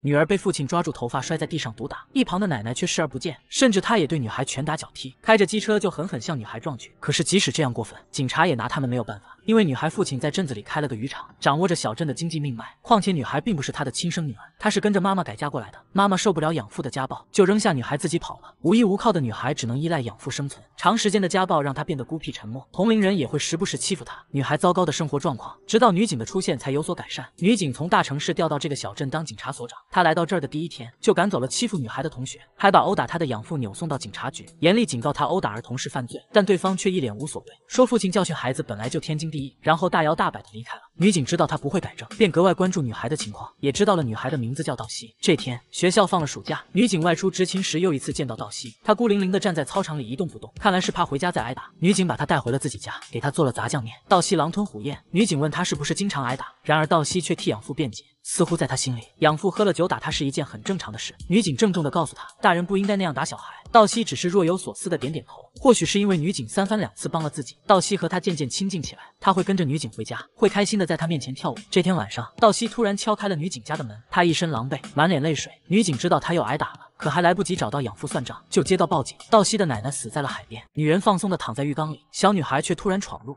女儿被父亲抓住头发摔在地上毒打，一旁的奶奶却视而不见，甚至她也对女孩拳打脚踢，开着机车就狠狠向女孩撞去。可是即使这样过分，警察也拿他们没有办法。因为女孩父亲在镇子里开了个渔场，掌握着小镇的经济命脉。况且女孩并不是他的亲生女儿，她是跟着妈妈改嫁过来的。妈妈受不了养父的家暴，就扔下女孩自己跑了。无依无靠的女孩只能依赖养父生存。长时间的家暴让她变得孤僻沉默，同龄人也会时不时欺负她。女孩糟糕的生活状况，直到女警的出现才有所改善。女警从大城市调到这个小镇当警察所长，她来到这儿的第一天就赶走了欺负女孩的同学，还把殴打她的养父扭送到警察局，严厉警告她殴打儿童是犯罪。但对方却一脸无所谓，说父亲教训孩子本来就天经地。然后大摇大摆地离开了。女警知道他不会改正，便格外关注女孩的情况，也知道了女孩的名字叫道西。这天学校放了暑假，女警外出执勤时又一次见到道西，她孤零零地站在操场里一动不动，看来是怕回家再挨打。女警把她带回了自己家，给她做了杂酱面。道西狼吞虎咽。女警问她是不是经常挨打，然而道西却替养父辩解。似乎在他心里，养父喝了酒打他是一件很正常的事。女警郑重的告诉他，大人不应该那样打小孩。道熙只是若有所思的点点头。或许是因为女警三番两次帮了自己，道熙和他渐渐亲近起来。他会跟着女警回家，会开心的在他面前跳舞。这天晚上，道熙突然敲开了女警家的门，他一身狼狈，满脸泪水。女警知道他又挨打了，可还来不及找到养父算账，就接到报警，道熙的奶奶死在了海边。女人放松的躺在浴缸里，小女孩却突然闯入。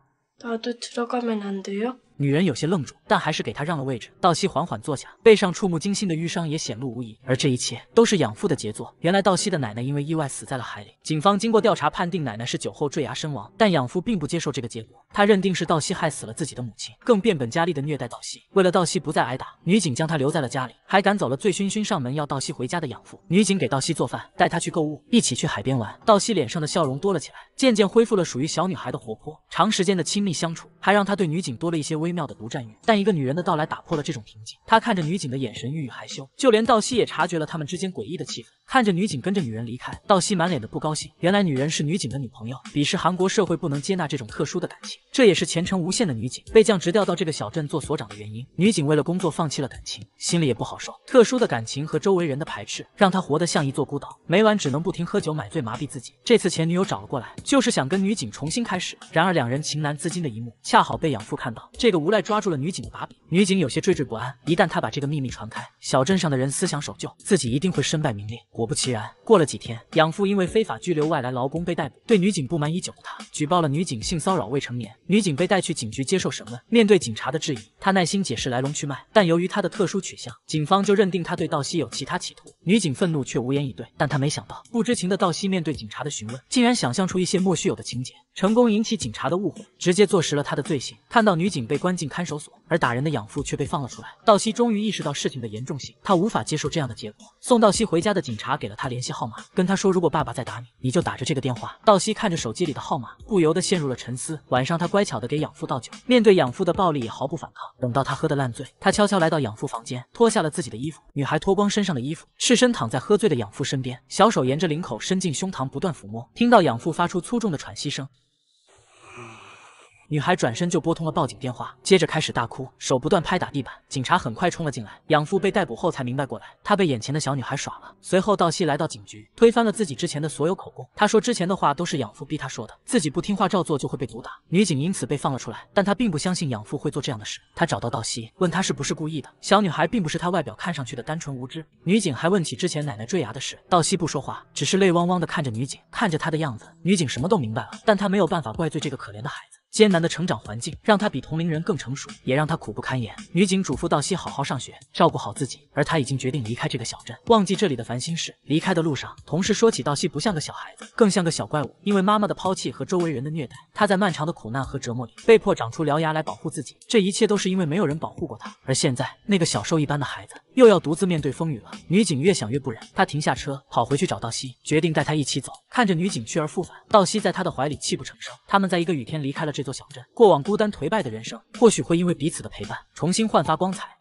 女人有些愣住，但还是给他让了位置。道熙缓缓坐下，背上触目惊心的淤伤也显露无遗。而这一切都是养父的杰作。原来道熙的奶奶因为意外死在了海里，警方经过调查判定奶奶是酒后坠崖身亡，但养父并不接受这个结果，他认定是道熙害死了自己的母亲，更变本加厉的虐待道熙。为了道熙不再挨打，女警将他留在了家里。还赶走了醉醺醺上门要道熙回家的养父。女警给道熙做饭，带她去购物，一起去海边玩。道熙脸上的笑容多了起来，渐渐恢复了属于小女孩的活泼。长时间的亲密相处，还让她对女警多了一些微妙的独占欲。但一个女人的到来打破了这种平静。她看着女警的眼神欲语还休，就连道熙也察觉了他们之间诡异的气氛。看着女警跟着女人离开，道熙满脸的不高兴。原来女人是女警的女朋友，鄙视韩国社会不能接纳这种特殊的感情，这也是前程无限的女警被降职调到这个小镇做所长的原因。女警为了工作放弃了感情，心里也不好受。特殊的感情和周围人的排斥，让她活得像一座孤岛，每晚只能不停喝酒买醉麻痹自己。这次前女友找了过来，就是想跟女警重新开始。然而两人情难自禁的一幕，恰好被养父看到。这个无赖抓住了女警的把柄，女警有些惴惴不安。一旦她把这个秘密传开，小镇上的人思想守旧，自己一定会身败名裂。果不其然，过了几天，养父因为非法拘留外来劳工被逮捕。对女警不满已久的他，举报了女警性骚扰未成年。女警被带去警局接受审问，面对警察的质疑，他耐心解释来龙去脉。但由于他的特殊取向，警方就认定他对道熙有其他企图。女警愤怒却无言以对。但他没想到，不知情的道熙面对警察的询问，竟然想象出一些莫须有的情节。成功引起警察的误会，直接坐实了他的罪行。看到女警被关进看守所，而打人的养父却被放了出来，道熙终于意识到事情的严重性，他无法接受这样的结果。送道熙回家的警察给了他联系号码，跟他说如果爸爸再打你，你就打着这个电话。道熙看着手机里的号码，不由得陷入了沉思。晚上，他乖巧地给养父倒酒，面对养父的暴力也毫不反抗。等到他喝得烂醉，他悄悄来到养父房间，脱下了自己的衣服。女孩脱光身上的衣服，赤身躺在喝醉的养父身边，小手沿着领口伸进胸膛，不断抚摸。听到养父发出粗重的喘息声。女孩转身就拨通了报警电话，接着开始大哭，手不断拍打地板。警察很快冲了进来，养父被逮捕后才明白过来，他被眼前的小女孩耍了。随后，道西来到警局，推翻了自己之前的所有口供。他说之前的话都是养父逼他说的，自己不听话照做就会被毒打。女警因此被放了出来，但她并不相信养父会做这样的事。她找到道西，问他是不是故意的。小女孩并不是她外表看上去的单纯无知。女警还问起之前奶奶坠崖的事，道西不说话，只是泪汪汪的看着女警，看着她的样子，女警什么都明白了，但她没有办法怪罪这个可怜的孩子。艰难的成长环境让他比同龄人更成熟，也让他苦不堪言。女警嘱咐道熙好好上学，照顾好自己，而他已经决定离开这个小镇，忘记这里的烦心事。离开的路上，同事说起道熙不像个小孩子，更像个小怪物。因为妈妈的抛弃和周围人的虐待，他在漫长的苦难和折磨里被迫长出獠牙来保护自己。这一切都是因为没有人保护过他，而现在那个小兽一般的孩子又要独自面对风雨了。女警越想越不忍，她停下车跑回去找道熙，决定带他一起走。看着女警去而复返，道西在他的怀里泣不成声。他们在一个雨天离开了这座小镇，过往孤单颓败的人生，或许会因为彼此的陪伴，重新焕发光彩。